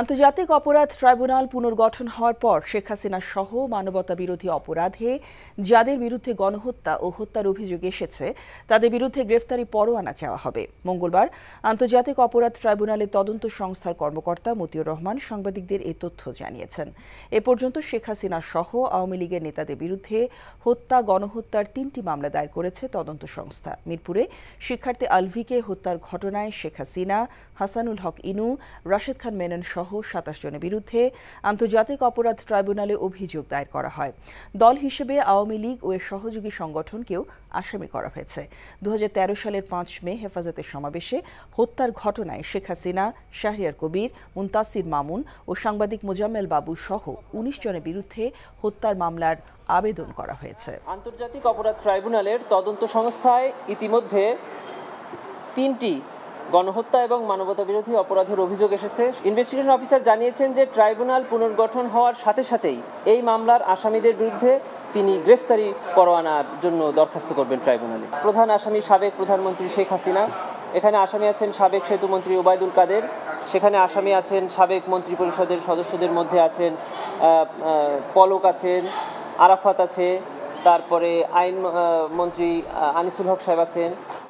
আন্তর্জাতিক অপরাধ ট্রাইব্যুনাল পুনর্গঠন হওয়ার পর শেখ হাসিনা সহ মানবতা বিরোধী অপরাধে যাদের বিরুদ্ধে গণহত্যা ও হত্যার অভিযোগ এসেছে তাদের বিরুদ্ধে গ্রেফতারি পরোয়ানা চাওয়া হবে মঙ্গলবার আন্তর্জাতিক অপরাধ ট্রাইব্যুনালের তদন্ত সংস্থার কর্মকর্তা মতিউর রহমান সাংবাদিকদের এ তথ্য জানিয়েছেন এ পর্যন্ত শেখ হাসিনা সহ আওয়ামী লীগের নেতাদের বিরুদ্ধে হত্যা গণহত্যার তিনটি মামলা দায়ের করেছে তদন্ত সংস্থা মিরপুরে শিক্ষার্থী আলভিকে হত্যার ঘটনায় শেখ হাসিনা হাসানুল হক ইনু রাশেদ খান মেনন সহ সহ সাতাশ জনের বিরুদ্ধে আন্তর্জাতিক অপরাধ ট্রাইব্যুনালে অভিযোগ দায়ের করা হয় দল হিসেবে আওয়ামী লীগ ও এর সহযোগী সংগঠনকেও আসামি করা হয়েছে দু সালের পাঁচ মে হেফাজতের সমাবেশে হত্যার ঘটনায় শেখ হাসিনা শাহরিয়ার কবির মুন্তাসির মামুন ও সাংবাদিক মোজাম্মেল বাবু সহ উনিশ জনের বিরুদ্ধে হত্যার মামলার আবেদন করা হয়েছে আন্তর্জাতিক অপরাধ ট্রাইব্যুনালের তদন্ত সংস্থায় ইতিমধ্যে তিনটি গণহত্যা এবং মানবতা বিরোধী অপরাধের অভিযোগ এসেছে ইনভেস্টিগেশন অফিসার জানিয়েছেন যে ট্রাইব্যুনাল পুনর্গঠন হওয়ার সাথে সাথেই এই মামলার আসামিদের বিরুদ্ধে তিনি গ্রেফতারি পরোয়ানার জন্য দরখাস্ত করবেন ট্রাইব্যুনালে প্রধান আসামি সাবেক প্রধানমন্ত্রী শেখ হাসিনা এখানে আসামি আছেন সাবেক সেতুমন্ত্রী ওবায়দুল কাদের সেখানে আসামি আছেন সাবেক মন্ত্রী পরিষদের সদস্যদের মধ্যে আছেন পলক আছেন আরাফাত আছে তারপরে আইন মন্ত্রী আনিসুল হক সাহেব আছেন